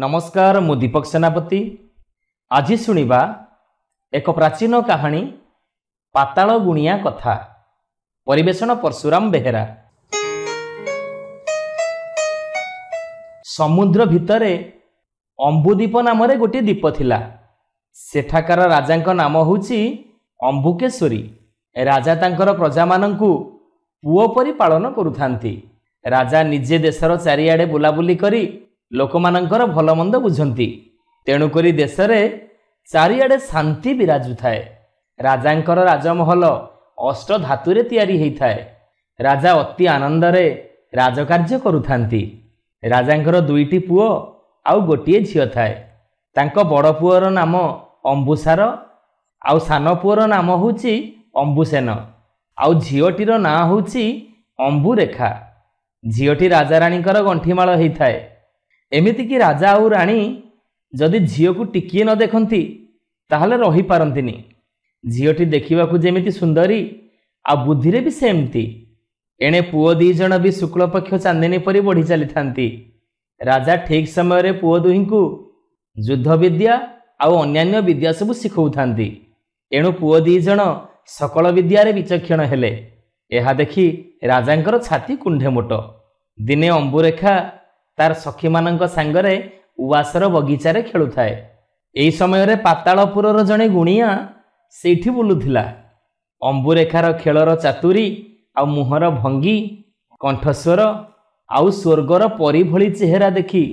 ନମସ୍କାର ମୁଁ ଦୀପକ ସେନାପତି ଆଜି ଶୁଣିବା ଏକ ପ୍ରାଚୀନ କାହାଣୀ ପାତାଳ ଗୁଣିଆ କଥା ପରିବେଷଣ ପରଶୁରାମ ବେହେରା ସମୁଦ୍ର ଭିତରେ ଅମ୍ବୁଦୀପ ନାମରେ ଗୋଟିଏ ଦ୍ୱୀପ ଥିଲା ସେଠାକାର ରାଜାଙ୍କ ନାମ ହେଉଛି ଅମ୍ବୁକେଶ୍ୱରୀ ରାଜା ତାଙ୍କର ପ୍ରଜାମାନଙ୍କୁ ପୁଅ ପରି ପାଳନ କରୁଥାନ୍ତି ରାଜା ନିଜେ ଦେଶର ଚାରିଆଡ଼େ ବୁଲାବୁଲି କରି ଲୋକମାନଙ୍କର ଭଲମନ୍ଦ ବୁଝନ୍ତି ତେଣୁକରି ଦେଶରେ ଚାରିଆଡ଼େ ଶାନ୍ତି ବିରାଜୁଥାଏ ରାଜାଙ୍କର ରାଜମହଲ ଅଷ୍ଟଧାତୁରେ ତିଆରି ହୋଇଥାଏ ରାଜା ଅତି ଆନନ୍ଦରେ ରାଜକାର୍ଯ୍ୟ କରୁଥାନ୍ତି ରାଜାଙ୍କର ଦୁଇଟି ପୁଅ ଆଉ ଗୋଟିଏ ଝିଅ ଥାଏ ତାଙ୍କ ବଡ଼ ପୁଅର ନାମ ଅମ୍ବୁସାର ଆଉ ସାନ ପୁଅର ନାମ ହେଉଛି ଅମ୍ବୁସେନ ଆଉ ଝିଅଟିର ନାଁ ହେଉଛି ଅମ୍ବୁରେଖା ଝିଅଟି ରାଜାରାଣୀଙ୍କର ଗଣ୍ଠିମାଳ ହୋଇଥାଏ ଏମିତିକି ରାଜା ଆଉ ରାଣୀ ଯଦି ଝିଅକୁ ଟିକିଏ ନ ଦେଖନ୍ତି ତାହେଲେ ରହିପାରନ୍ତିନି ଝିଅଟି ଦେଖିବାକୁ ଯେମିତି ସୁନ୍ଦରୀ ଆଉ ବୁଦ୍ଧିରେ ବି ସେମିତି ଏଣେ ପୁଅ ଦୁଇ ଜଣ ବି ଶୁକ୍ଳପକ୍ଷ ଚାନ୍ଦିନୀ ପରି ବଢ଼ି ଚାଲିଥାନ୍ତି ରାଜା ଠିକ୍ ସମୟରେ ପୁଅ ଦୁହିଁଙ୍କୁ ଯୁଦ୍ଧ ବିଦ୍ୟା ଆଉ ଅନ୍ୟାନ୍ୟ ବିଦ୍ୟା ସବୁ ଶିଖଉଥାନ୍ତି ଏଣୁ ପୁଅ ଦୁଇ ଜଣ ସକଳ ବିଦ୍ୟାରେ ବିଚକ୍ଷଣ ହେଲେ ଏହା ଦେଖି ରାଜାଙ୍କର ଛାତି କୁଣ୍ଠେ ମୋଟ ଦିନେ ଅମ୍ବୁରେଖା ତାର ସଖୀମାନଙ୍କ ସାଙ୍ଗରେ ଉଆସର ବଗିଚାରେ ଖେଳୁଥାଏ ଏହି ସମୟରେ ପାତାଳପୁରର ଜଣେ ଗୁଣିଆ ସେଇଠି ବୁଲୁଥିଲା ଅମ୍ବୁରେଖାର ଖେଳର ଚାତୁରୀ ଆଉ ମୁହଁର ଭଙ୍ଗୀ କଣ୍ଠସ୍ୱର ଆଉ ସ୍ୱର୍ଗର ପରିଭଳି ଚେହେରା ଦେଖି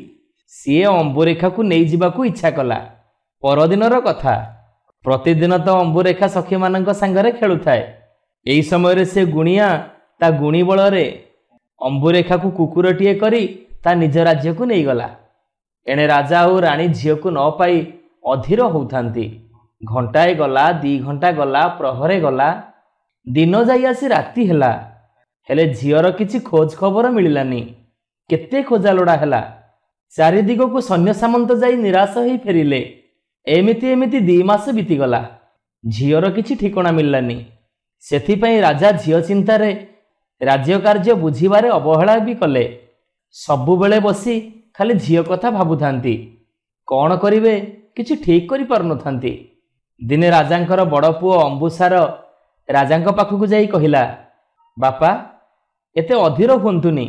ସିଏ ଅମ୍ବୁରେଖାକୁ ନେଇଯିବାକୁ ଇଚ୍ଛା କଲା ପରଦିନର କଥା ପ୍ରତିଦିନ ତ ଅମ୍ବୁରେଖା ସଖୀମାନଙ୍କ ସାଙ୍ଗରେ ଖେଳୁଥାଏ ଏହି ସମୟରେ ସେ ଗୁଣିଆ ତା ଗୁଣି ବଳରେ ଅମ୍ବୁରେଖାକୁ କୁକୁରଟିଏ କରି ତା ନିଜ ରାଜ୍ୟକୁ ନେଇଗଲା ଏଣେ ରାଜା ଆଉ ରାଣୀ ଝିଅକୁ ନ ପାଇ ଅଧୀର ହେଉଥାନ୍ତି ଘଣ୍ଟାଏ ଗଲା ଦୁଇ ଘଣ୍ଟା ଗଲା ପ୍ରହରେ ଗଲା ଦିନ ଯାଇ ଆସି ରାତି ହେଲା ହେଲେ ଝିଅର କିଛି ଖୋଜ ଖବର ମିଳିଲାନି କେତେ ଖୋଜାଲୋଡ଼ା ହେଲା ଚାରିଦିଗକୁ ସୈନ୍ୟ ସାମନ୍ତ ଯାଇ ନିରାଶ ହୋଇ ଫେରିଲେ ଏମିତି ଏମିତି ଦୁଇ ମାସ ବିତିଗଲା ଝିଅର କିଛି ଠିକଣା ମିଳିଲାନି ସେଥିପାଇଁ ରାଜା ଝିଅ ଚିନ୍ତାରେ ରାଜ୍ୟ କାର୍ଯ୍ୟ ବୁଝିବାରେ ଅବହେଳା ବି କଲେ ସବୁବେଳେ ବସି ଖାଲି ଝିଅ କଥା ଭାବୁଥାନ୍ତି କ'ଣ କରିବେ କିଛି ଠିକ୍ କରିପାରୁନଥାନ୍ତି ଦିନେ ରାଜାଙ୍କର ବଡ଼ ପୁଅ ଅମ୍ବୁସାର ରାଜାଙ୍କ ପାଖକୁ ଯାଇ କହିଲା ବାପା ଏତେ ଅଧୀର ହୁଅନ୍ତୁନି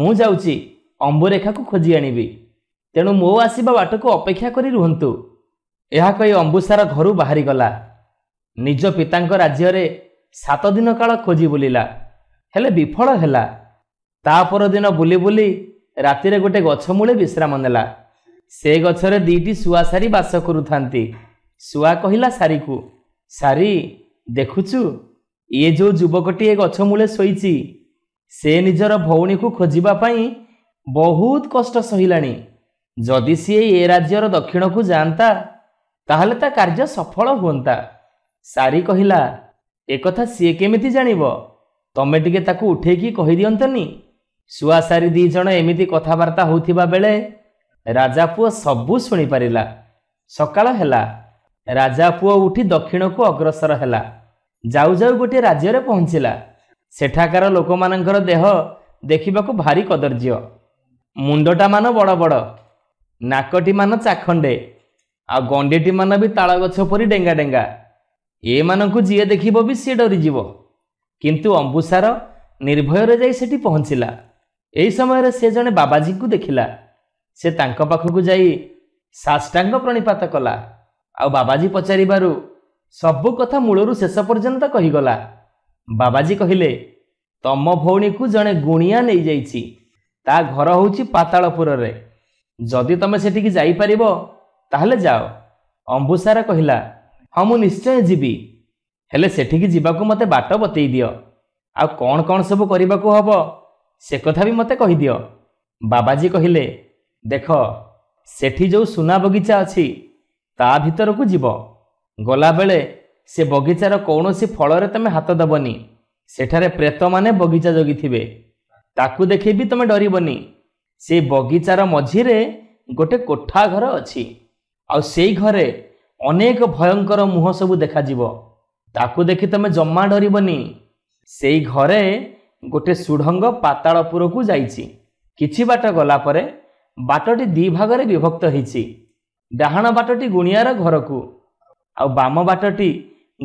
ମୁଁ ଯାଉଛି ଅମ୍ବୁରେଖାକୁ ଖୋଜି ଆଣିବି ତେଣୁ ମୋ ଆସିବା ବାଟକୁ ଅପେକ୍ଷା କରି ରୁହନ୍ତୁ ଏହା କହି ଅମ୍ବୁସାର ଘରୁ ବାହାରିଗଲା ନିଜ ପିତାଙ୍କ ରାଜ୍ୟରେ ସାତ ଦିନ କାଳ ଖୋଜି ବୁଲିଲା ହେଲେ ବିଫଳ ହେଲା ତା ପରଦିନ ବୁଲି ବୁଲି ରାତିରେ ଗୋଟେ ଗଛ ମୂଳେ ବିଶ୍ରାମ ନେଲା ସେ ଗଛରେ ଦୁଇଟି ଶୁଆ ସାରି ବାସ କରୁଥାନ୍ତି ଶୁଆ କହିଲା ସାରିକୁ ସାରି ଦେଖୁଛୁ ଇଏ ଯେଉଁ ଯୁବକଟି ଏ ଗଛ ମୂଳେ ଶୋଇଛି ସେ ନିଜର ଭଉଣୀକୁ ଖୋଜିବା ପାଇଁ ବହୁତ କଷ୍ଟ ସହିଲାଣି ଯଦି ସିଏ ଏ ରାଜ୍ୟର ଦକ୍ଷିଣକୁ ଯାଆନ୍ତା ତାହେଲେ ତା କାର୍ଯ୍ୟ ସଫଳ ହୁଅନ୍ତା ସାରି କହିଲା ଏକଥା ସିଏ କେମିତି ଜାଣିବ ତମେ ଟିକେ ତାକୁ ଉଠେଇକି କହିଦିଅନ୍ତନି ଶୁଆ ସାରି ଦୁଇ ଜଣ ଏମିତି କଥାବାର୍ତ୍ତା ହେଉଥିବା ବେଳେ ରାଜା ପୁଅ ସବୁ ଶୁଣିପାରିଲା ସକାଳ ହେଲା ରାଜା ପୁଅ ଉଠି ଦକ୍ଷିଣକୁ ଅଗ୍ରସର ହେଲା ଯାଉ ଯାଉ ଗୋଟିଏ ରାଜ୍ୟରେ ପହଞ୍ଚିଲା ସେଠାକାର ଲୋକମାନଙ୍କର ଦେହ ଦେଖିବାକୁ ଭାରି କଦର୍ଯ୍ୟ ମୁଣ୍ଡଟା ମାନ ବଡ଼ ବଡ଼ ନାକଟି ମାନ ଚାଖଣ୍ଡେ ଆଉ ଗଣ୍ଡିଟି ମାନ ବି ତାଳ ଗଛ ପରି ଡେଙ୍ଗା ଡେଙ୍ଗା ଏମାନଙ୍କୁ ଯିଏ ଦେଖିବ ବି ସିଏ ଡରିଯିବ କିନ୍ତୁ ଅମ୍ବୁସାର ନିର୍ଭୟରେ ଯାଇ ସେଠି ପହଞ୍ଚିଲା ଏହି ସମୟରେ ସେ ଜଣେ ବାବାଜୀଙ୍କୁ ଦେଖିଲା ସେ ତାଙ୍କ ପାଖକୁ ଯାଇ ସାଷ୍ଟାଙ୍ଗ ପ୍ରଣିପାତ କଲା ଆଉ ବାବାଜୀ ପଚାରିବାରୁ ସବୁ କଥା ମୂଳରୁ ଶେଷ ପର୍ଯ୍ୟନ୍ତ କହିଗଲା ବାବାଜୀ କହିଲେ ତମ ଭଉଣୀକୁ ଜଣେ ଗୁଣିଆ ନେଇଯାଇଛି ତା ଘର ହେଉଛି ପାତାଳପୁରରେ ଯଦି ତମେ ସେଠିକି ଯାଇପାରିବ ତାହେଲେ ଯାଅ ଅମ୍ବୁସାର କହିଲା ହଁ ମୁଁ ନିଶ୍ଚୟ ଯିବି ହେଲେ ସେଠିକି ଯିବାକୁ ମୋତେ ବାଟ ବତେଇ ଦିଅ ଆଉ କ'ଣ କ'ଣ ସବୁ କରିବାକୁ ହେବ ସେ କଥା ବି ମୋତେ କହିଦିଅ ବାବାଜୀ କହିଲେ ଦେଖ ସେଠି ଯେଉଁ ସୁନା ବଗିଚା ଅଛି ତା ଭିତରକୁ ଯିବ ଗଲାବେଳେ ସେ ବଗିଚାର କୌଣସି ଫଳରେ ତୁମେ ହାତ ଦେବନି ସେଠାରେ ପ୍ରେତମାନେ ବଗିଚା ଜଗିଥିବେ ତାକୁ ଦେଖି ବି ତୁମେ ଡରିବନି ସେ ବଗିଚାର ମଝିରେ ଗୋଟେ କୋଠା ଘର ଅଛି ଆଉ ସେଇ ଘରେ ଅନେକ ଭୟଙ୍କର ମୁହଁ ସବୁ ଦେଖାଯିବ ତାକୁ ଦେଖି ତୁମେ ଜମା ଡରିବନି ସେଇ ଘରେ ଗୋଟିଏ ସୁଢ଼ଙ୍ଗ ପାତାଳପୁରକୁ ଯାଇଛି କିଛି ବାଟ ଗଲାପରେ ବାଟଟି ଦୁଇ ଭାଗରେ ବିଭକ୍ତ ହୋଇଛି ଡାହାଣ ବାଟଟି ଗୁଣିଆର ଘରକୁ ଆଉ ବାମ ବାଟଟି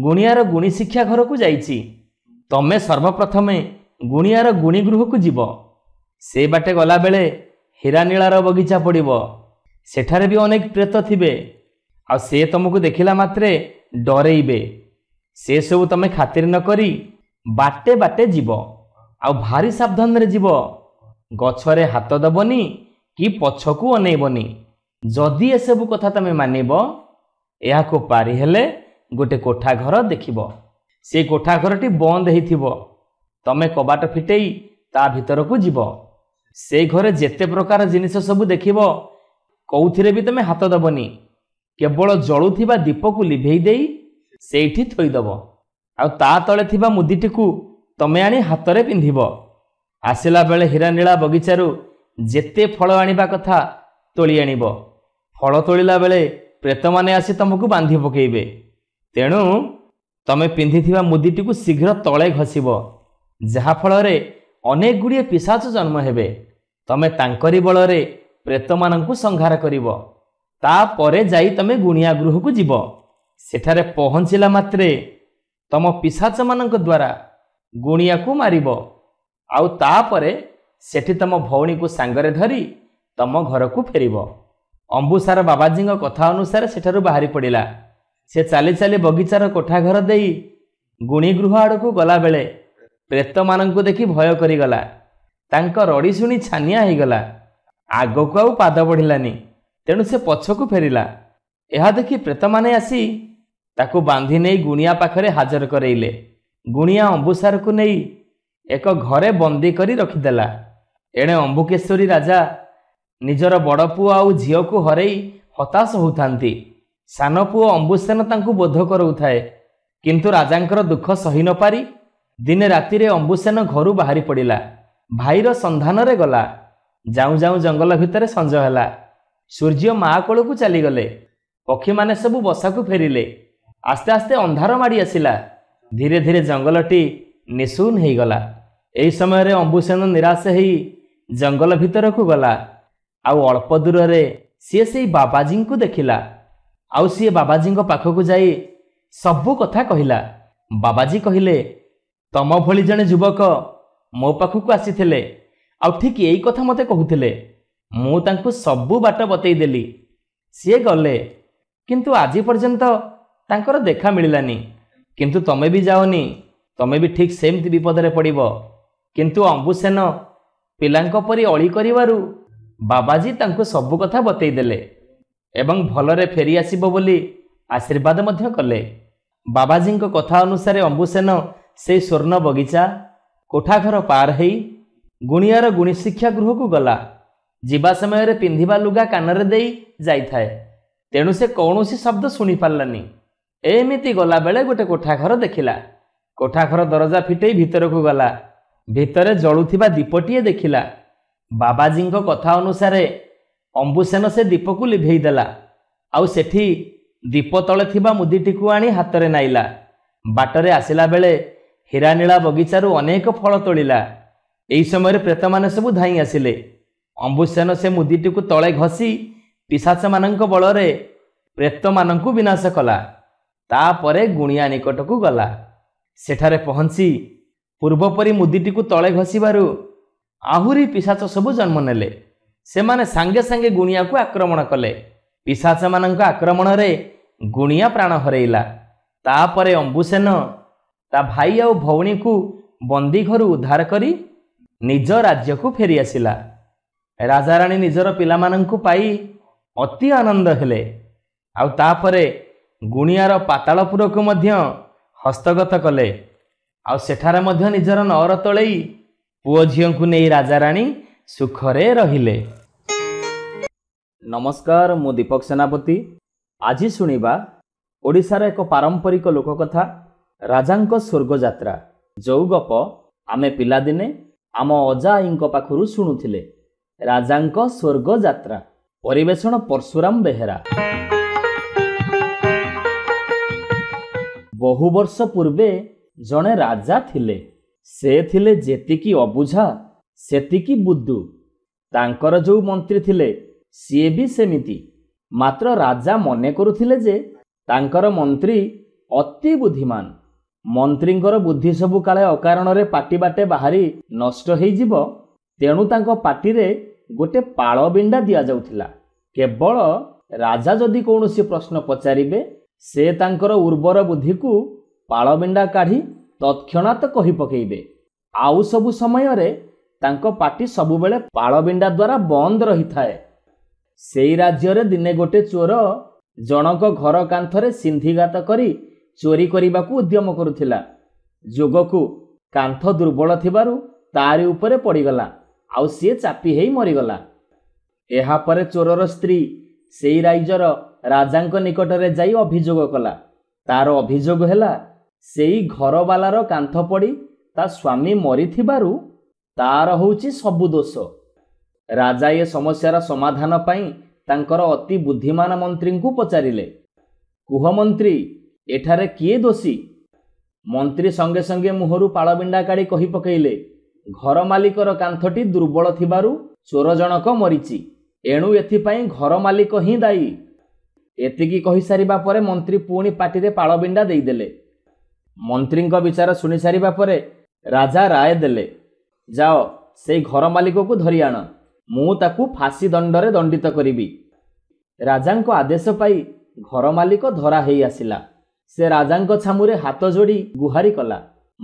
ଗୁଣିଆର ଗୁଣି ଶିକ୍ଷା ଘରକୁ ଯାଇଛି ତମେ ସର୍ବପ୍ରଥମେ ଗୁଣିଆର ଗୁଣି ଗୃହକୁ ଯିବ ସେ ବାଟେ ଗଲାବେଳେ ହୀରାନୀଳାର ବଗିଚା ପଡ଼ିବ ସେଠାରେ ବି ଅନେକ ପ୍ରେତ ଥିବେ ଆଉ ସେ ତୁମକୁ ଦେଖିଲା ମାତ୍ରେ ଡରେଇବେ ସେସବୁ ତୁମେ ଖାତିର ନକରି ବାଟେ ବାଟେ ଯିବ ଆଉ ଭାରି ସାବଧାନରେ ଯିବ ଗଛରେ ହାତ ଦେବନି କି ପଛକୁ ଅନେଇବନି ଯଦି ଏସବୁ କଥା ତୁମେ ମାନିବ ଏହାକୁ ପାରି ହେଲେ ଗୋଟେ କୋଠାଘର ଦେଖିବ ସେ କୋଠାଘରଟି ବନ୍ଦ ହେଇଥିବ ତୁମେ କବାଟ ଫିଟେଇ ତା ଭିତରକୁ ଯିବ ସେ ଘରେ ଯେତେ ପ୍ରକାର ଜିନିଷ ସବୁ ଦେଖିବ କେଉଁଥିରେ ବି ତୁମେ ହାତ ଦେବନି କେବଳ ଜଳୁଥିବା ଦୀପକୁ ଲିଭେଇ ଦେଇ ସେଇଠି ଥୋଇଦେବ ଆଉ ତା ତଳେ ଥିବା ମୁଦିଟିକୁ ତମେ ଆଣି ହାତରେ ପିନ୍ଧିବ ଆସିଲା ବେଳେ ହୀରାନୀଳା ବଗିଚାରୁ ଯେତେ ଫଳ ଆଣିବା କଥା ତୋଳି ଆଣିବ ଫଳ ତୋଳିଲା ବେଳେ ପ୍ରେତମାନେ ଆସି ତମକୁ ବାନ୍ଧି ପକାଇବେ ତେଣୁ ତମେ ପିନ୍ଧିଥିବା ମୁଦିଟିକୁ ଶୀଘ୍ର ତଳେ ଘଷିବ ଯାହାଫଳରେ ଅନେକ ଗୁଡ଼ିଏ ପିସାଚ ଜନ୍ମ ହେବେ ତମେ ତାଙ୍କରି ବଳରେ ପ୍ରେତମାନଙ୍କୁ ସଂହାର କରିବ ତାପରେ ଯାଇ ତମେ ଗୁଣିଆ ଗୃହକୁ ଯିବ ସେଠାରେ ପହଞ୍ଚିଲା ମାତ୍ରେ ତମ ପିସାଚମାନଙ୍କ ଦ୍ୱାରା ଗୁଣିଆକୁ ମାରିବ ଆଉ ତାପରେ ସେଠି ତମ ଭଉଣୀକୁ ସାଙ୍ଗରେ ଧରି ତମ ଘରକୁ ଫେରିବ ଅମ୍ବୁସାର ବାବାଜୀଙ୍କ କଥା ଅନୁସାରେ ସେଠାରୁ ବାହାରି ପଡ଼ିଲା ସେ ଚାଲି ଚାଲି ବଗିଚାର କୋଠାଘର ଦେଇ ଗୁଣିଗୃହ ଆଡ଼କୁ ଗଲାବେଳେ ପ୍ରେତମାନଙ୍କୁ ଦେଖି ଭୟ କରିଗଲା ତାଙ୍କ ରଡ଼ି ଶୁଣି ଛାନିଆ ହୋଇଗଲା ଆଗକୁ ଆଉ ପାଦ ବଢ଼ିଲାନି ତେଣୁ ସେ ପଛକୁ ଫେରିଲା ଏହା ଦେଖି ପ୍ରେତମାନେ ଆସି ତାକୁ ବାନ୍ଧି ନେଇ ଗୁଣିଆ ପାଖରେ ହାଜର କରେଇଲେ ଗୁଣିଆ ଅମ୍ବୁସାରକୁ ନେଇ ଏକ ଘରେ ବନ୍ଦୀ କରି ରଖିଦେଲା ଏଣେ ଅମ୍ବୁକେଶ୍ୱରୀ ରାଜା ନିଜର ବଡ଼ ପୁଅ ଆଉ ଝିଅକୁ ହରେଇ ହତାଶ ହେଉଥାନ୍ତି ସାନ ପୁଅ ଅମ୍ବୁସେନ ତାଙ୍କୁ ବୋଧ କରାଉଥାଏ କିନ୍ତୁ ରାଜାଙ୍କର ଦୁଃଖ ସହି ନ ପାରି ଦିନେ ରାତିରେ ଅମ୍ବୁସେନ ଘରୁ ବାହାରି ପଡ଼ିଲା ଭାଇର ସନ୍ଧାନରେ ଗଲା ଯାଉଁ ଯାଉଁ ଜଙ୍ଗଲ ଭିତରେ ସଞ୍ଜ ହେଲା ସୂର୍ଯ୍ୟ ମାଆ କୋଳକୁ ଚାଲିଗଲେ ପକ୍ଷୀମାନେ ସବୁ ବସାକୁ ଫେରିଲେ ଆସ୍ତେ ଆସ୍ତେ ଅନ୍ଧାର ମାଡ଼ି ଆସିଲା ଧୀରେ ଧୀରେ ଜଙ୍ଗଲଟି ନିଶୁନ ହୋଇଗଲା ଏହି ସମୟରେ ଅମ୍ବୁସେନ ନିରାଶ ହୋଇ ଜଙ୍ଗଲ ଭିତରକୁ ଗଲା ଆଉ ଅଳ୍ପ ଦୂରରେ ସିଏ ସେଇ ବାବାଜୀଙ୍କୁ ଦେଖିଲା ଆଉ ସିଏ ବାବାଜୀଙ୍କ ପାଖକୁ ଯାଇ ସବୁ କଥା କହିଲା ବାବାଜୀ କହିଲେ ତମ ଭଳି ଜଣେ ଯୁବକ ମୋ ପାଖକୁ ଆସିଥିଲେ ଆଉ ଠିକ୍ ଏଇ କଥା ମୋତେ କହୁଥିଲେ ମୁଁ ତାଙ୍କୁ ସବୁ ବାଟ ବତେଇଦେଲି ସିଏ ଗଲେ କିନ୍ତୁ ଆଜି ପର୍ଯ୍ୟନ୍ତ ତାଙ୍କର ଦେଖା ମିଳିଲାନି କିନ୍ତୁ ତମେ ବି ଯାଅନି ତମେ ବି ଠିକ୍ ସେମିତି ବିପଦରେ ପଡ଼ିବ କିନ୍ତୁ ଅମ୍ବୁସେନ ପିଲାଙ୍କ ପରି ଅଳି କରିବାରୁ ବାବାଜୀ ତାଙ୍କୁ ସବୁ କଥା ବତେଇଦେଲେ ଏବଂ ଭଲରେ ଫେରିଆସିବ ବୋଲି ଆଶୀର୍ବାଦ ମଧ୍ୟ କଲେ ବାବାଜୀଙ୍କ କଥା ଅନୁସାରେ ଅମ୍ବୁସେନ ସେହି ସ୍ୱର୍ଣ୍ଣ ବଗିଚା କୋଠାଘର ପାର ହୋଇ ଗୁଣିଆର ଗୁଣିଶିକ୍ଷା ଗୃହକୁ ଗଲା ଯିବା ସମୟରେ ପିନ୍ଧିବା ଲୁଗା କାନରେ ଦେଇ ଯାଇଥାଏ ତେଣୁ ସେ କୌଣସି ଶବ୍ଦ ଶୁଣିପାରିଲାନି ଏମିତି ଗଲାବେଳେ ଗୋଟେ କୋଠାଘର ଦେଖିଲା କୋଠାଘର ଦରଜା ଫିଟେଇ ଭିତରକୁ ଗଲା ଭିତରେ ଜଳୁଥିବା ଦୀପଟିଏ ଦେଖିଲା ବାବାଜୀଙ୍କ କଥା ଅନୁସାରେ ଅମ୍ବୁସେନ ସେ ଦୀପକୁ ଲିଭେଇ ଦେଲା ଆଉ ସେଠି ଦୀପ ତଳେ ଥିବା ମୁଦିଟିକୁ ଆଣି ହାତରେ ନାଇଲା ବାଟରେ ଆସିଲା ବେଳେ ହୀରାନୀଳା ବଗିଚାରୁ ଅନେକ ଫଳ ତୋଳିଲା ଏହି ସମୟରେ ପ୍ରେତମାନେ ସବୁ ଧାଇଁ ଆସିଲେ ଅମ୍ବୁସେନ ସେ ମୁଦିଟିକୁ ତଳେ ଘଷି ପିଶାଚମାନଙ୍କ ବଳରେ ପ୍ରେତମାନଙ୍କୁ ବିନାଶ କଲା ତାପରେ ଗୁଣିଆ ନିକଟକୁ ଗଲା ସେଠାରେ ପହଞ୍ଚି ପୂର୍ବପରି ମୁଦିଟିକୁ ତଳେ ଘଷିବାରୁ ଆହୁରି ପିସାଚ ସବୁ ଜନ୍ମ ନେଲେ ସେମାନେ ସାଙ୍ଗେ ସାଙ୍ଗେ ଗୁଣିଆକୁ ଆକ୍ରମଣ କଲେ ପିସାଚମାନଙ୍କ ଆକ୍ରମଣରେ ଗୁଣିଆ ପ୍ରାଣ ହରାଇଲା ତାପରେ ଅମ୍ବୁସେନ ତା ଭାଇ ଆଉ ଭଉଣୀକୁ ବନ୍ଦୀ ଘରୁ ଉଦ୍ଧାର କରି ନିଜ ରାଜ୍ୟକୁ ଫେରିଆସିଲା ରାଜାରାଣୀ ନିଜର ପିଲାମାନଙ୍କୁ ପାଇ ଅତି ଆନନ୍ଦ ହେଲେ ଆଉ ତାପରେ ଗୁଣିଆର ପାତାଳପୁରକୁ ମଧ୍ୟ ହସ୍ତଗତ କଲେ ଆଉ ସେଠାରେ ମଧ୍ୟ ନିଜର ନଅର ତୋଳେଇ ପୁଅ ଝିଅଙ୍କୁ ନେଇ ରାଜା ରାଣୀ ସୁଖରେ ରହିଲେ ନମସ୍କାର ମୁଁ ଦୀପକ ସେନାପତି ଆଜି ଶୁଣିବା ଓଡ଼ିଶାର ଏକ ପାରମ୍ପରିକ ଲୋକକଥା ରାଜାଙ୍କ ସ୍ୱର୍ଗଯାତ୍ରା ଯେଉଁ ଗପ ଆମେ ପିଲାଦିନେ ଆମ ଅଜା ଆଈଙ୍କ ପାଖରୁ ଶୁଣୁଥିଲେ ରାଜାଙ୍କ ସ୍ୱର୍ଗଯାତ୍ରା ପରିବେଷଣ ପର୍ଶୁରାମ ବେହେରା বহু বৰ্ষ পূৰ্বে জনে ৰাজা থিলে সে থিলে যেতিকি অবুঝা সেতিকি বুদ্ধু তাঙ্কর যে মন্ত্রী থিলে সিয়ে বি সেমিতি মাত্র রাজা মনে করুলে যে তাঙ্কর মন্ত্রী অতি বুদ্ধিমান মন্ত্রীঙ্কর বুদ্ধি সবু কালে অকারণরে পাটি বাটে বাহারি নষ্ট হৈ যাব তেণু তাঙ্ক পাটিরে গোটে পাড়বিণ্ডা দিয়া যাওলা কেবল রাজা যদি কৌশি প্ৰশ্ন পচাৰিবে ସେ ତାଙ୍କର ଉର୍ବର ବୁଦ୍ଧିକୁ ପାଳବିଣ୍ଡା କାଢ଼ି ତତ୍କ୍ଷଣାତ୍ କହି ପକାଇବେ ଆଉ ସବୁ ସମୟରେ ତାଙ୍କ ପାଟି ସବୁବେଳେ ପାଳବିଣ୍ଡା ଦ୍ୱାରା ବନ୍ଦ ରହିଥାଏ ସେଇ ରାଜ୍ୟରେ ଦିନେ ଗୋଟେ ଚୋର ଜଣଙ୍କ ଘର କାନ୍ଥରେ ସିନ୍ଧିଘାତ କରି ଚୋରି କରିବାକୁ ଉଦ୍ୟମ କରୁଥିଲା ଯୋଗକୁ କାନ୍ଥ ଦୁର୍ବଳ ଥିବାରୁ ତାରି ଉପରେ ପଡ଼ିଗଲା ଆଉ ସିଏ ଚାପି ହେଇ ମରିଗଲା ଏହାପରେ ଚୋରର ସ୍ତ୍ରୀ ସେଇ ରାଇଜର ରାଜାଙ୍କ ନିକଟରେ ଯାଇ ଅଭିଯୋଗ କଲା ତାର ଅଭିଯୋଗ ହେଲା ସେଇ ଘରବାଲାର କାନ୍ଥ ପଡ଼ି ତା ସ୍ୱାମୀ ମରିଥିବାରୁ ତାର ହେଉଛି ସବୁ ଦୋଷ ରାଜା ଏ ସମସ୍ୟାର ସମାଧାନ ପାଇଁ ତାଙ୍କର ଅତି ବୁଦ୍ଧିମାନ ମନ୍ତ୍ରୀଙ୍କୁ ପଚାରିଲେ କୁହ ମନ୍ତ୍ରୀ ଏଠାରେ କିଏ ଦୋଷୀ ମନ୍ତ୍ରୀ ସଙ୍ଗେ ସଙ୍ଗେ ମୁହଁରୁ ପାଳବିଣ୍ଡା କାଢ଼ି କହି ପକାଇଲେ ଘର ମାଲିକର କାନ୍ଥଟି ଦୁର୍ବଳ ଥିବାରୁ ଚୋର ଜଣକ ମରିଛି ଏଣୁ ଏଥିପାଇଁ ଘର ମାଲିକ ହିଁ ଦାୟୀ ଏତିକି କହିସାରିବା ପରେ ମନ୍ତ୍ରୀ ପୁଣି ପାଟିରେ ପାଳବିଣ୍ଡା ଦେଇଦେଲେ ମନ୍ତ୍ରୀଙ୍କ ବିଚାର ଶୁଣି ସାରିବା ପରେ ରାଜା ରାୟ ଦେଲେ ଯାଅ ସେଇ ଘର ମାଲିକକୁ ଧରି ଆଣ ମୁଁ ତାକୁ ଫାଶୀ ଦଣ୍ଡରେ ଦଣ୍ଡିତ କରିବି ରାଜାଙ୍କ ଆଦେଶ ପାଇ ଘର ମାଲିକ ଧରା ଆସିଲା ସେ ରାଜାଙ୍କ ଛାମୁରେ ହାତ ଯୋଡ଼ି ଗୁହାରି କଲା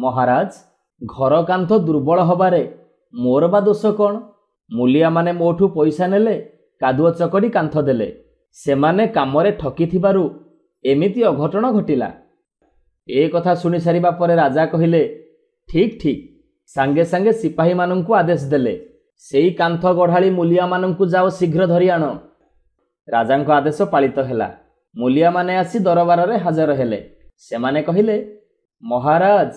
ମହାରାଜ ଘର କାନ୍ଥ ଦୁର୍ବଳ ହେବାରେ ମୋର ବା ଦୋଷ କ'ଣ ମୂଲିଆମାନେ ମୋଠୁ ପଇସା ନେଲେ କାଦୁଅ ଚକଡ଼ି କାନ୍ଥ ଦେଲେ ସେମାନେ କାମରେ ଠକିଥିବାରୁ ଏମିତି ଅଘଟଣ ଘଟିଲା ଏ କଥା ଶୁଣିସାରିବା ପରେ ରାଜା କହିଲେ ଠିକ୍ ଠିକ୍ ସାଙ୍ଗେ ସାଙ୍ଗେ ସିପାହୀମାନଙ୍କୁ ଆଦେଶ ଦେଲେ ସେଇ କାନ୍ଥ ଗଢ଼ାଳି ମୂଲିଆମାନଙ୍କୁ ଯାଅ ଶୀଘ୍ର ଧରି ଆଣ ରାଜାଙ୍କ ଆଦେଶ ପାଳିତ ହେଲା ମୂଲିଆମାନେ ଆସି ଦରବାରରେ ହାଜର ହେଲେ ସେମାନେ କହିଲେ ମହାରାଜ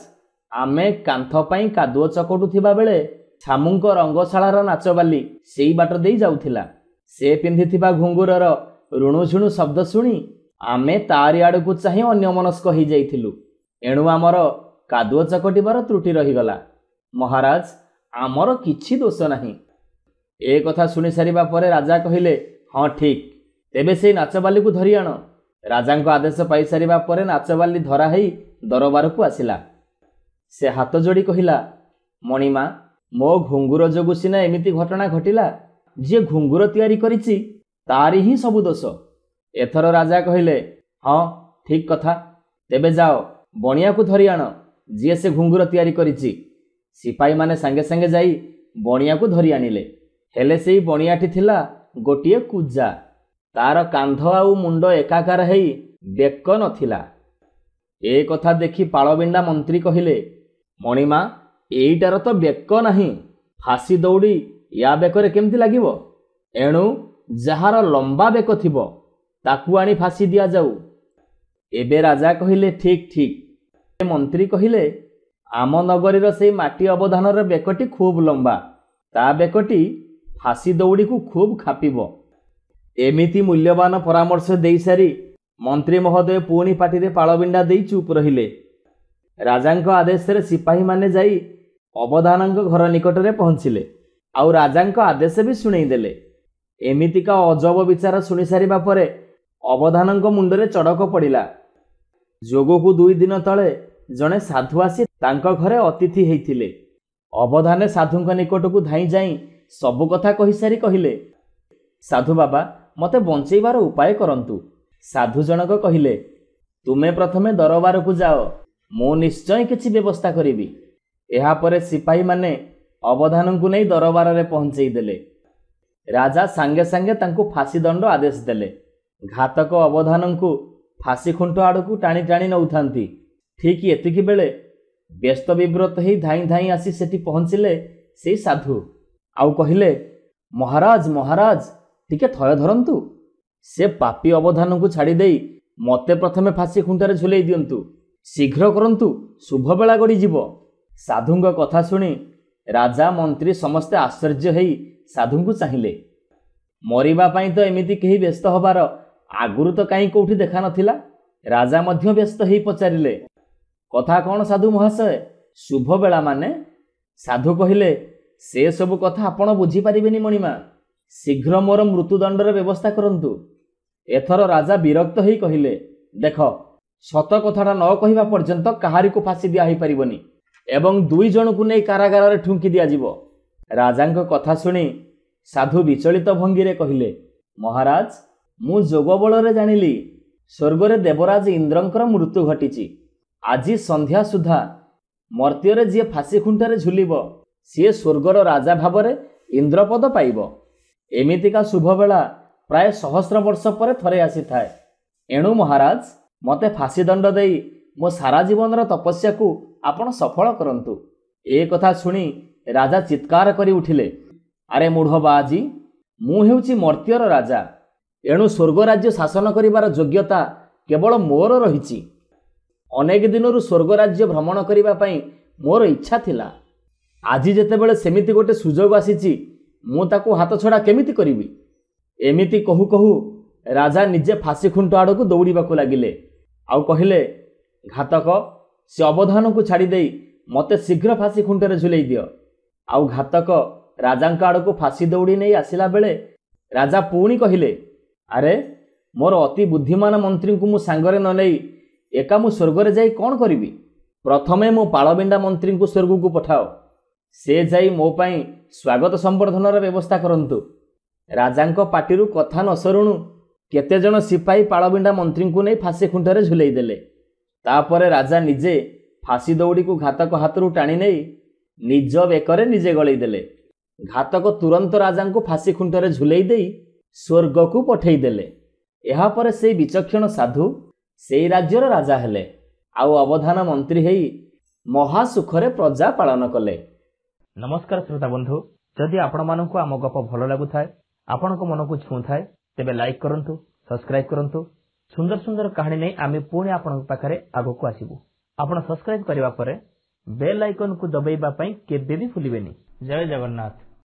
ଆମେ କାନ୍ଥ ପାଇଁ କାଦୁଅ ଚକଟୁଥିବା ବେଳେ ଛାମୁଙ୍କ ରଙ୍ଗଶାଳାର ନାଚ ବାଲି ସେଇ ବାଟ ଦେଇ ଯାଉଥିଲା ସେ ପିନ୍ଧିଥିବା ଘୁଙ୍ଗୁରର ଋଣୁଝୁଣୁ ଶବ୍ଦ ଶୁଣି ଆମେ ତାରି ଆଡ଼କୁ ଚାହିଁ ଅନ୍ୟମନସ୍କ ହୋଇଯାଇଥିଲୁ ଏଣୁ ଆମର କାଦୁଅ ଚକଟିବାର ତ୍ରୁଟି ରହିଗଲା ମହାରାଜ ଆମର କିଛି ଦୋଷ ନାହିଁ ଏ କଥା ଶୁଣି ସାରିବା ପରେ ରାଜା କହିଲେ ହଁ ଠିକ୍ ତେବେ ସେଇ ନାଚବାଲିକୁ ଧରି ଆଣ ରାଜାଙ୍କ ଆଦେଶ ପାଇସାରିବା ପରେ ନାଚବାଲି ଧରା ହେଇ ଦରବାରକୁ ଆସିଲା ସେ ହାତ ଯୋଡ଼ି କହିଲା ମଣିମା ମୋ ଘୁଙ୍ଗୁର ଯୋଗୁଁ ସିନା ଏମିତି ଘଟଣା ଘଟିଲା ଯିଏ ଘୁଙ୍ଗୁର ତିଆରି କରିଛି ତାରି ହିଁ ସବୁ ଦୋଷ ଏଥର ରାଜା କହିଲେ ହଁ ଠିକ୍ କଥା ତେବେ ଯାଅ ବଣିଆକୁ ଧରି ଆଣ ଯିଏ ସେ ଘୁଙ୍ଗୁର ତିଆରି କରିଛି ସିପାହୀମାନେ ସାଙ୍ଗେ ସାଙ୍ଗେ ଯାଇ ବଣିଆକୁ ଧରି ଆଣିଲେ ହେଲେ ସେଇ ବଣିଆଟି ଥିଲା ଗୋଟିଏ କୁଜା ତାର କାନ୍ଧ ଆଉ ମୁଣ୍ଡ ଏକାକାର ହେଇ ବେକ ନଥିଲା ଏ କଥା ଦେଖି ପାଳବିଣ୍ଡା ମନ୍ତ୍ରୀ କହିଲେ ମଣିମା ଏଇଟାର ତ ବେକ ନାହିଁ ଫାଶୀ ଦୌଡ଼ି ୟା ବେକରେ କେମିତି ଲାଗିବ ଏଣୁ ଯାହାର ଲମ୍ବା ବେକ ଥିବ ତାକୁ ଆଣି ଫାଶୀ ଦିଆଯାଉ ଏବେ ରାଜା କହିଲେ ଠିକ୍ ଠିକ୍ ସେ ମନ୍ତ୍ରୀ କହିଲେ ଆମ ନଗରୀର ସେଇ ମାଟି ଅବଧାନର ବେକଟି ଖୁବ୍ ଲମ୍ବା ତା ବେକଟି ଫାଶୀ ଦୌଡ଼ିକୁ ଖୁବ୍ ଖାପିବ ଏମିତି ମୂଲ୍ୟବାନ ପରାମର୍ଶ ଦେଇସାରି ମନ୍ତ୍ରୀ ମହୋଦୟ ପୁଣି ପାଟିରେ ପାଳବିଣ୍ଡା ଦେଇ ଚୁପ୍ ରହିଲେ ରାଜାଙ୍କ ଆଦେଶରେ ସିପାହୀମାନେ ଯାଇ ଅବଧାନଙ୍କ ଘର ନିକଟରେ ପହଞ୍ଚିଲେ ଆଉ ରାଜାଙ୍କ ଆଦେଶ ବି ଶୁଣେଇଦେଲେ ଏମିତିକା ଅଜବ ବିଚାର ଶୁଣି ସାରିବା ପରେ ଅବଧାନଙ୍କ ମୁଣ୍ଡରେ ଚଡ଼କ ପଡ଼ିଲା ଯୋଗକୁ ଦୁଇ ଦିନ ତଳେ ଜଣେ ସାଧୁ ଆସି ତାଙ୍କ ଘରେ ଅତିଥି ହୋଇଥିଲେ ଅବଧାନେ ସାଧୁଙ୍କ ନିକଟକୁ ଧାଇଁ ଯାଇ ସବୁ କଥା କହିସାରି କହିଲେ ସାଧୁ ବାବା ମୋତେ ବଞ୍ଚେଇବାର ଉପାୟ କରନ୍ତୁ ସାଧୁ ଜଣକ କହିଲେ ତୁମେ ପ୍ରଥମେ ଦରବାରକୁ ଯାଅ ମୁଁ ନିଶ୍ଚୟ କିଛି ବ୍ୟବସ୍ଥା କରିବି ଏହାପରେ ସିପାହୀମାନେ ଅବଧାନଙ୍କୁ ନେଇ ଦରବାରରେ ପହଞ୍ଚାଇ ଦେଲେ ରାଜା ସାଙ୍ଗେ ସାଙ୍ଗେ ତାଙ୍କୁ ଫାଶୀ ଦଣ୍ଡ ଆଦେଶ ଦେଲେ ଘାତକ ଅବଧାନଙ୍କୁ ଫାଶୀ ଖୁଣ୍ଟ ଆଡ଼କୁ ଟାଣି ଟାଣି ନେଉଥାନ୍ତି ଠିକ୍ ଏତିକି ବେଳେ ବ୍ୟସ୍ତ ବିବ୍ରତ ହେଇ ଧାଇଁ ଧାଇଁ ଆସି ସେଠି ପହଞ୍ଚିଲେ ସେଇ ସାଧୁ ଆଉ କହିଲେ ମହାରାଜ ମହାରାଜ ଟିକେ ଥୟ ଧରନ୍ତୁ ସେ ପାପି ଅବଧାନଙ୍କୁ ଛାଡ଼ି ଦେଇ ମୋତେ ପ୍ରଥମେ ଫାଶୀ ଖୁଣ୍ଟରେ ଝୁଲେଇ ଦିଅନ୍ତୁ ଶୀଘ୍ର କରନ୍ତୁ ଶୁଭବେଳା ଗଡ଼ିଯିବ ସାଧୁଙ୍କ କଥା ଶୁଣି ରାଜା ମନ୍ତ୍ରୀ ସମସ୍ତେ ଆଶ୍ଚର୍ଯ୍ୟ ହୋଇ ସାଧୁଙ୍କୁ ଚାହିଁଲେ ମରିବା ପାଇଁ ତ ଏମିତି କେହି ବ୍ୟସ୍ତ ହେବାର ଆଗରୁ ତ କାହିଁ କେଉଁଠି ଦେଖା ନଥିଲା ରାଜା ମଧ୍ୟ ବ୍ୟସ୍ତ ହୋଇ ପଚାରିଲେ କଥା କ'ଣ ସାଧୁ ମହାଶୟ ଶୁଭବେଳାମାନେ ସାଧୁ କହିଲେ ସେସବୁ କଥା ଆପଣ ବୁଝିପାରିବେନି ମଣିମା ଶୀଘ୍ର ମୋର ମୃତ୍ୟୁଦଣ୍ଡର ବ୍ୟବସ୍ଥା କରନ୍ତୁ ଏଥର ରାଜା ବିରକ୍ତ ହୋଇ କହିଲେ ଦେଖ ସତ କଥାଟା ନ କହିବା ପର୍ଯ୍ୟନ୍ତ କାହାରିକୁ ଫାଶୀ ଦିଆ ହୋଇପାରିବନି ଏବଂ ଦୁଇ ଜଣଙ୍କୁ ନେଇ କାରାଗାରରେ ଠୁଙ୍କି ଦିଆଯିବ ରାଜାଙ୍କ କଥା ଶୁଣି ସାଧୁ ବିଚଳିତ ଭଙ୍ଗୀରେ କହିଲେ ମହାରାଜ ମୁଁ ଯୋଗ ବଳରେ ଜାଣିଲି ସ୍ୱର୍ଗରେ ଦେବରାଜ ଇନ୍ଦ୍ରଙ୍କର ମୃତ୍ୟୁ ଘଟିଛି ଆଜି ସନ୍ଧ୍ୟା ସୁଦ୍ଧା ମର୍ତ୍ତ୍ୟରେ ଯିଏ ଫାଶୀ ଖୁଣ୍ଟାରେ ଝୁଲିବ ସିଏ ସ୍ୱର୍ଗର ରାଜା ଭାବରେ ଇନ୍ଦ୍ରପଦ ପାଇବ ଏମିତିକା ଶୁଭବେଳା ପ୍ରାୟ ସହସ୍ର ବର୍ଷ ପରେ ଥରେ ଆସିଥାଏ ଏଣୁ ମହାରାଜ ମୋତେ ଫାଶୀ ଦଣ୍ଡ ଦେଇ ମୋ ସାରା ଜୀବନର ତପସ୍ୟାକୁ ଆପଣ ସଫଳ କରନ୍ତୁ ଏ କଥା ଶୁଣି ରାଜା ଚିତ୍କାର କରି ଉଠିଲେ ଆରେ ମୂଢ଼ ବାଜି ମୁଁ ହେଉଛି ମର୍ତ୍ତ୍ୟର ରାଜା ଏଣୁ ସ୍ୱର୍ଗ ରାଜ୍ୟ ଶାସନ କରିବାର ଯୋଗ୍ୟତା କେବଳ ମୋର ରହିଛି ଅନେକ ଦିନରୁ ସ୍ୱର୍ଗ ରାଜ୍ୟ ଭ୍ରମଣ କରିବା ପାଇଁ ମୋର ଇଚ୍ଛା ଥିଲା ଆଜି ଯେତେବେଳେ ସେମିତି ଗୋଟେ ସୁଯୋଗ ଆସିଛି ମୁଁ ତାକୁ ହାତ ଛଡ଼ା କେମିତି କରିବି ଏମିତି କହୁ କହୁ ରାଜା ନିଜେ ଫାଶୀ ଖୁଣ୍ଟ ଆଡ଼କୁ ଦୌଡ଼ିବାକୁ ଲାଗିଲେ ଆଉ କହିଲେ ଘାତକ ସେ ଅବଧାନକୁ ଛାଡ଼ି ଦେଇ ମୋତେ ଶୀଘ୍ର ଫାଶୀ ଖୁଣ୍ଟରେ ଝୁଲେଇ ଦିଅ ଆଉ ଘାତକ ରାଜାଙ୍କ ଆଡ଼କୁ ଫାଶୀ ଦୌଡ଼ି ନେଇ ଆସିଲା ବେଳେ ରାଜା ପୁଣି କହିଲେ ଆରେ ମୋର ଅତି ବୁଦ୍ଧିମାନ ମନ୍ତ୍ରୀଙ୍କୁ ମୁଁ ସାଙ୍ଗରେ ନ ନେଇ ଏକା ମୁଁ ସ୍ୱର୍ଗରେ ଯାଇ କ'ଣ କରିବି ପ୍ରଥମେ ମୁଁ ପାଳବିଣ୍ଡା ମନ୍ତ୍ରୀଙ୍କୁ ସ୍ୱର୍ଗକୁ ପଠାଅ ସେ ଯାଇ ମୋ ପାଇଁ ସ୍ୱାଗତ ସମ୍ବର୍ଦ୍ଧନର ବ୍ୟବସ୍ଥା କରନ୍ତୁ ରାଜାଙ୍କ ପାଟିରୁ କଥା ନ ସରୁଣୁ କେତେଜଣ ସିପାହୀ ପାଳବିଣ୍ଡା ମନ୍ତ୍ରୀଙ୍କୁ ନେଇ ଫାଶୀ ଖୁଣ୍ଟରେ ଝୁଲେଇ ଦେଲେ ତାପରେ ରାଜା ନିଜେ ଫାଶୀ ଦଉଡ଼ିକୁ ଘାତକ ହାତରୁ ଟାଣି ନେଇ ନିଜ ବେକରେ ନିଜେ ଗଳେଇଦେଲେ ଘାତକ ତୁରନ୍ତ ରାଜାଙ୍କୁ ଫାଶୀ ଖୁଣ୍ଟରେ ଝୁଲେଇ ଦେଇ ସ୍ୱର୍ଗକୁ ପଠେଇଦେଲେ ଏହାପରେ ସେହି ବିଚକ୍ଷଣ ସାଧୁ ସେହି ରାଜ୍ୟର ରାଜା ହେଲେ ଆଉ ଅବଧାନ ମନ୍ତ୍ରୀ ହେଇ ମହାସୁଖରେ ପ୍ରଜା ପାଳନ କଲେ ନମସ୍କାର ଶ୍ରୋତା ବନ୍ଧୁ ଯଦି ଆପଣମାନଙ୍କୁ ଆମ ଗପ ଭଲ ଲାଗୁଥାଏ ଆପଣଙ୍କ ମନକୁ ଛୁଉଁଥାଏ ତେବେ ଲାଇକ୍ କରନ୍ତୁ ସବସ୍କ୍ରାଇବ୍ କରନ୍ତୁ ସୁନ୍ଦର ସୁନ୍ଦର କାହାଣୀ ନେଇ ଆମେ ପୁଣି ଆପଣଙ୍କ ପାଖରେ ଆଗକୁ ଆସିବୁ ଆପଣ ସବସ୍କ୍ରାଇବ କରିବା ପରେ ବେଲ୍ ଆଇକନକୁ ଦବାଇବା ପାଇଁ କେବେ ବି ଭୁଲିବେନି ଜୟ ଜଗନ୍ନାଥ